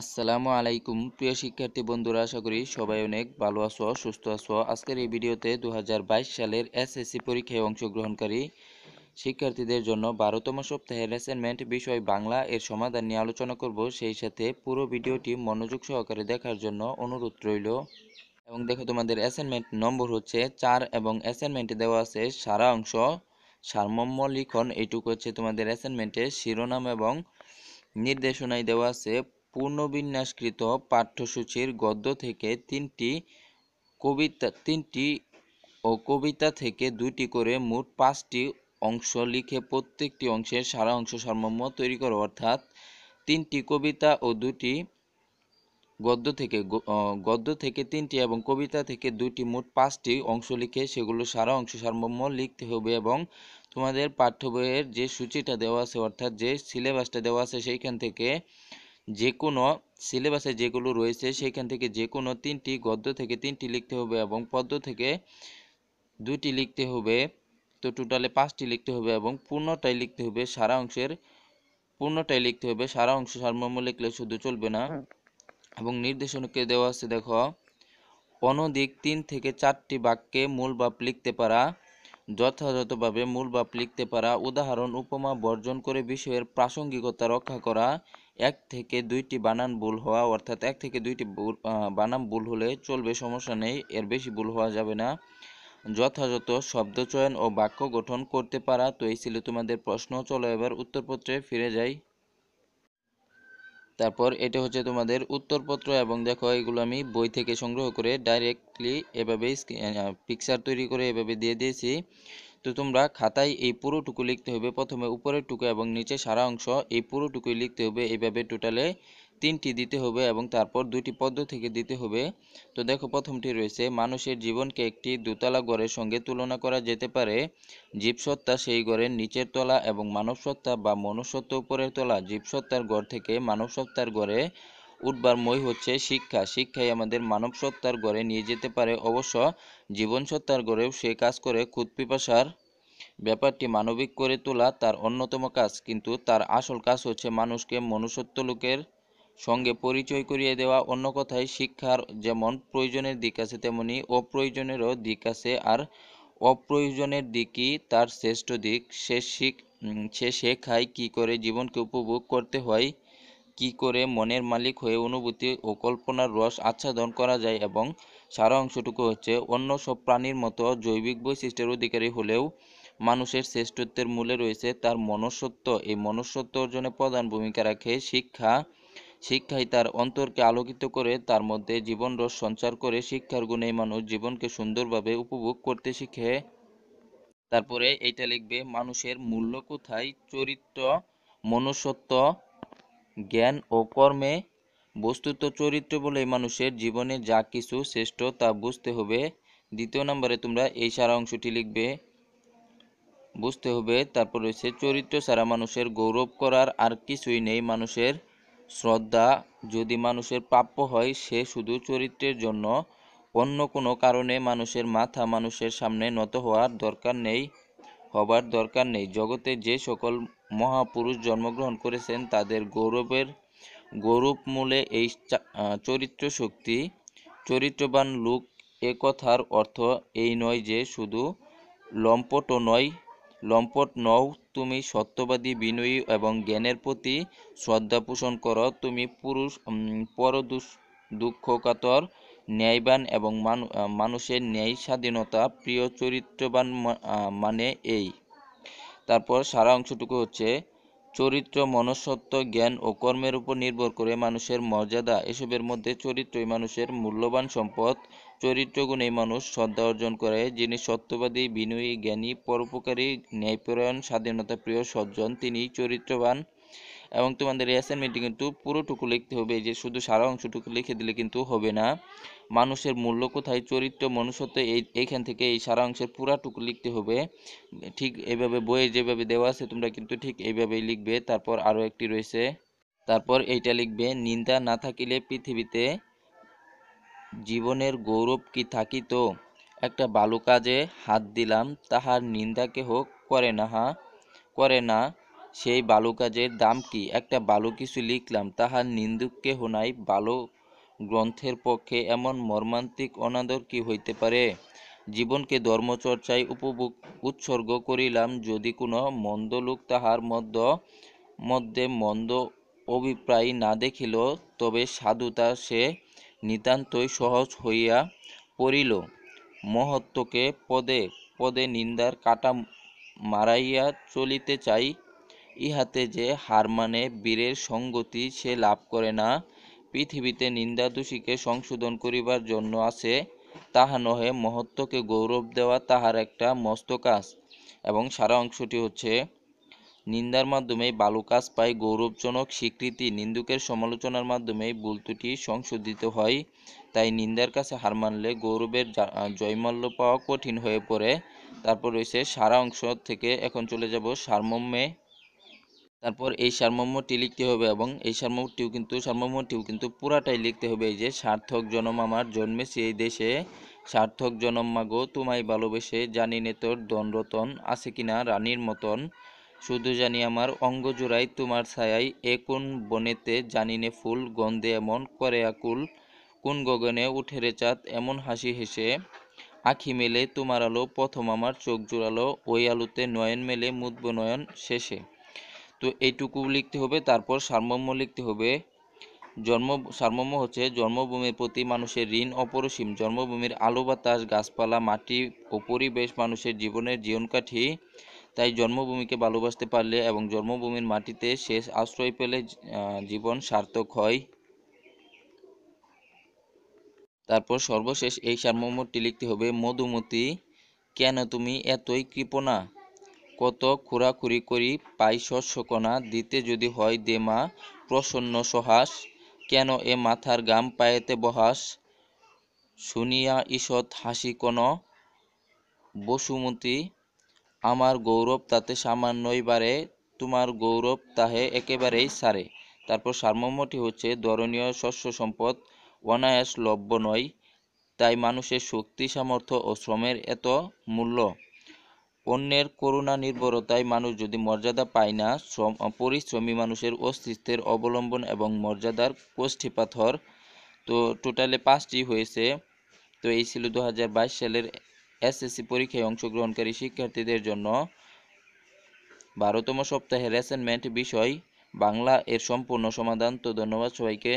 আসসালামু আলাইকুম প্রিয় শিক্ষার্থী বন্ধুরা আশা করি সবাই অনেক ভালো আছো সুস্থ আছো আজকের এই ভিডিওতে দু সালের এসএসসি পরীক্ষায় অংশগ্রহণকারী শিক্ষার্থীদের জন্য বারোতম সপ্তাহের অ্যাসাইনমেন্ট বিষয় বাংলা এর সমাধান নিয়ে আলোচনা করব সেই সাথে পুরো ভিডিওটি মনোযোগ সহকারে দেখার জন্য অনুরোধ রইল এবং দেখো তোমাদের অ্যাসাইনমেন্ট নম্বর হচ্ছে চার এবং অ্যাসাইনমেন্টে দেওয়া আছে সারা অংশ সারমম্য লিখন এইটুকু হচ্ছে তোমাদের অ্যাসাইনমেন্টে শিরোনাম এবং নির্দেশনায় দেওয়া আছে পুনর্বিন্যাসকৃত পাঠ্যসূচির গদ্য থেকে তিনটি কবিতা তিনটি ও কবিতা থেকে দুটি করে মোট পাঁচটি অংশ লিখে প্রত্যেকটি অংশের সারা অংশ সারমর্ম তৈরি করো অর্থাৎ তিনটি কবিতা ও দুটি গদ্য থেকে গদ্য থেকে তিনটি এবং কবিতা থেকে দুটি মোট পাঁচটি অংশ লিখে সেগুলো সারা অংশ সারমর্ম লিখতে হবে এবং তোমাদের পাঠ্য বইয়ের যে সূচিটা দেওয়া আছে অর্থাৎ যে সিলেবাসটা দেওয়া আছে সেইখান থেকে যে কোনো সিলেবাসে যেগুলো রয়েছে সেখান থেকে যে কোনো তিনটি গদ্য থেকে তিনটি লিখতে হবে এবং পদ্য থেকে দুটি লিখতে হবে তো টোটালে পাঁচটি লিখতে হবে এবং পূর্ণটাই লিখতে হবে সারা অংশের পূর্ণটাই লিখতে হবে সারা অংশ সারমর্ম লিখলে শুধু চলবে না এবং নির্দেশনকে দেওয়া আছে দেখো অনধিক তিন থেকে চারটি বাক্যে মূল ভাব লিখতে পারা যথাযথভাবে মূল মূলভাব লিখতে পারা উদাহরণ উপমা বর্জন করে বিষয়ের প্রাসঙ্গিকতা রক্ষা করা এক থেকে দুইটি বানান ভুল হওয়া অর্থাৎ এক থেকে দুইটি বানান ভুল হলে চলবে সমস্যা নেই এর বেশি ভুল হওয়া যাবে না যথাযথ শব্দচয়ন ও বাক্য গঠন করতে পারা তো এই ছিল তোমাদের প্রশ্ন চলো এবার উত্তরপত্রে ফিরে যাই তারপর এটা হচ্ছে তোমাদের উত্তরপত্র এবং দেখো এগুলো আমি বই থেকে সংগ্রহ করে ডাইরেক্টলি এভাবে পিকচার তৈরি করে এভাবে দিয়ে দিয়েছি তো তোমরা খাতায় এই পুরোটুকু লিখতে হবে প্রথমে উপরের টুকু এবং নিচে সারা অংশ এই পুরোটুকুই লিখতে হবে এভাবে টোটালে তিনটি দিতে হবে এবং তারপর দুটি পদ্ম থেকে দিতে হবে তো দেখো প্রথমটি রয়েছে মানুষের জীবনকে একটি দোতলা গড়ের সঙ্গে তুলনা করা যেতে পারে জীবসত্তা সেই গড়ের নিচের তলা এবং মানবসত্তা বা মনুষ্যত্ব উপরের তলা জীবসত্তার গড় থেকে মানবসত্তার গড়ে উঠবার মই হচ্ছে শিক্ষা শিক্ষাই আমাদের মানব সত্তার গড়ে নিয়ে যেতে পারে অবশ্য জীবন সত্তার গড়েও সে কাজ করে খুদ পিপাসার ব্যাপারটি মানবিক করে তোলা তার অন্যতম কাজ কিন্তু তার আসল কাজ হচ্ছে মানুষকে মনুষ্যত্ব লোকের সঙ্গে পরিচয় করিয়ে দেওয়া অন্য কথায় শিক্ষার যেমন প্রয়োজনের দিক আছে তেমনি অপ্রয়োজনেরও দিক আছে আর অপ্রয়োজনের দিকই তার শ্রেষ্ঠ দিক সে শিখ সে শেখায় কী করে জীবনকে উপভোগ করতে হয় কি করে মনের মালিক হয়ে অনুভূতি ও কল্পনার রস আচ্ছাদন করা যায় এবং সারা অংশটুকু হচ্ছে অন্য সব প্রাণীর মতো জৈবিক বৈশিষ্ট্যের অধিকারী হলেও মানুষের শ্রেষ্ঠত্বের মূলে রয়েছে তার মনুষ্যত্ব এই মনুষ্যত্ব অর্জনে প্রধান ভূমিকা রাখে শিক্ষা শিক্ষাই তার অন্তরকে আলোকিত করে তার মধ্যে জীবন রস সঞ্চার করে শিক্ষার গুণে মানুষ জীবনকে সুন্দরভাবে উপভোগ করতে শিখে তারপরে এইটা লিখবে মানুষের মূল্য কোথায় চরিত্র মনুষ্যত্ব জ্ঞান ও কর্মে বস্তুত চরিত্র বলে মানুষের জীবনে যা কিছু শ্রেষ্ঠ তা বুঝতে হবে দ্বিতীয় নম্বরে তোমরা এই সারা অংশটি লিখবে বুঝতে হবে তারপর রয়েছে চরিত্র ছাড়া মানুষের গৌরব করার আর কিছুই নেই মানুষের শ্রদ্ধা যদি মানুষের প্রাপ্য হয় সে শুধু চরিত্রের জন্য অন্য কোনো কারণে মানুষের মাথা মানুষের সামনে নত হওয়ার দরকার নেই হবার দরকার নেই জগতে যে সকল মহাপুরুষ জন্মগ্রহণ করেছেন তাদের গৌরবের গৌরব মূলে এই চরিত্র শক্তি চরিত্রবান লোক এ কথার অর্থ এই নয় যে শুধু লম্পট নয় লম্পট নও তুমি সত্যবাদী বিনয়ী এবং জ্ঞানের প্রতি শ্রদ্ধা পোষণ করো তুমি পুরুষ পর দুঃখকাতর ন্যায়বান এবং মানুষের ন্যায় স্বাধীনতা প্রিয় চরিত্রবান মানে এই তারপর সারা অংশটুকু হচ্ছে চরিত্র মনস্তত্ব জ্ঞান ও কর্মের উপর নির্ভর করে মানুষের মর্যাদা এসবের মধ্যে চরিত্রই মানুষের মূল্যবান সম্পদ চরিত্রগুণেই মানুষ শ্রদ্ধা অর্জন করে যিনি সত্যবাদী বিনয়ী জ্ঞানী পরোপকারী ন্যায়পরায়ণ স্বাধীনতা প্রিয় সজ্জন তিনি চরিত্রবান এবং তোমাদের এই অ্যাসাইনমেন্টটি কিন্তু পুরোটুকু লিখতে হবে যে শুধু সারা অংশটুকু লিখে দিলে কিন্তু হবে না মানুষের মূল্য কোথায় চরিত্র মনুষ্যত্ব এই এইখান থেকে এই সারা পুরা পুরাটুকু লিখতে হবে ঠিক এইভাবে বইয়ে যেভাবে দেওয়া আছে তোমরা কিন্তু ঠিক এইভাবেই লিখবে তারপর আরও একটি রয়েছে তারপর এইটা লিখবে নিন্দা না থাকিলে পৃথিবীতে জীবনের গৌরব কি থাকিত একটা বালু কাজে হাত দিলাম তাহার নিন্দা হোক করে না হা করে না সেই বালু কাজের দাম কি একটা ভালো কিছু লিখলাম তাহার নিন্দুক কেহ নাই ভালো গ্রন্থের পক্ষে এমন মর্মান্তিক অনাদর কি হইতে পারে জীবনকে ধর্মচর্চায় উপভোগ উৎসর্গ করিলাম যদি কোনো মন্দ লোক তাহার মধ্য মধ্যে মন্দ অভিপ্রায় না দেখিল তবে সাধুতা সে নিতান্তই সহজ হইয়া পড়িল মহত্বকে পদে পদে নিন্দার কাটা মারাইয়া চলিতে চাই ইহাতে যে হার মানে বীরের সঙ্গতি সে লাভ করে না পৃথিবীতে নিন্দা দোষীকে সংশোধন করিবার জন্য আছে তাহা নহে মহত্বকে গৌরব দেওয়া তাহার একটা মস্ত কাজ এবং সারা অংশটি হচ্ছে নিন্দার মাধ্যমে ভালো কাজ পায় গৌরবজনক স্বীকৃতি নিন্দুকের সমালোচনার মাধ্যমে বুলতুটি সংশোধিত হয় তাই নিন্দার কাছে হার মানলে গৌরবের জয়মাল্য পাওয়া কঠিন হয়ে পড়ে তারপর রয়েছে সারা অংশ থেকে এখন চলে যাব সারমম্যে তারপর এই সারমর্মটি লিখতে হবে এবং এই সারমর্মটিও কিন্তু সারমর্মটিও কিন্তু পুরাটাই লিখতে হবে এই যে সার্থক জনম আমার জন্মেছি এই দেশে সার্থক জনম মাগো তোমায় ভালোবেসে জানি নে তোর দনরতন আছে কিনা রানীর মতন শুধু জানি আমার অঙ্গ জোড়াই তোমার ছায়াই এ কোন বনেতে জানি নে ফুল গন্ধে এমন করে আকুল কোন গগনে উঠে রে চাঁদ এমন হাসি হেসে আখি মেলে তোমার আলো প্রথম আমার চোখ জোড়ালো ওই আলোতে নয়ন মেলে মুদব নয়ন শেষে তো এইটুকু লিখতে হবে তারপর সারমর্ম লিখতে হবে জন্ম সারমর্ম হচ্ছে জন্মভূমির প্রতি মানুষের ঋণ অপরিসীম জন্মভূমির আলো বাতাস গাছপালা মাটি ও পরিবেশ মানুষের জীবনের জীবনকাঠি তাই জন্মভূমিকে ভালোবাসতে পারলে এবং জন্মভূমির মাটিতে শেষ আশ্রয় পেলে জীবন সার্থক হয় তারপর সর্বশেষ এই সারমর্মটি লিখতে হবে মধুমতি কেন তুমি এতই কৃপণা কত খুরাখুরি করি পাই শস্যকণা দিতে যদি হয় দে মা প্রসন্ন সহাস কেন এ মাথার গাম পায়েতে বহাস শুনিয়া ঈষৎ হাসি কোন বসুমতী আমার গৌরব তাতে সামান্যই বাড়ে তোমার গৌরব তাহে একেবারেই সারে তারপর সারমর্মটি হচ্ছে ধরণীয় শস্য সম্পদ অনায়াস লভ্য নয় তাই মানুষের শক্তি সামর্থ্য ও শ্রমের এত মূল্য অন্যের করুণা নির্ভরতায় মানুষ যদি মর্যাদা পায় না শ্রম পরিশ্রমী মানুষের অস্তিত্বের অবলম্বন এবং মর্যাদার কোষ্ঠী পাথর তো টোটালে পাঁচটি হয়েছে তো এই ছিল দু সালের এসএসসি পরীক্ষায় অংশগ্রহণকারী শিক্ষার্থীদের জন্য বারোতম সপ্তাহের অ্যাসাইনমেন্ট বিষয় বাংলা এর সম্পূর্ণ সমাধান তো ধন্যবাদ সবাইকে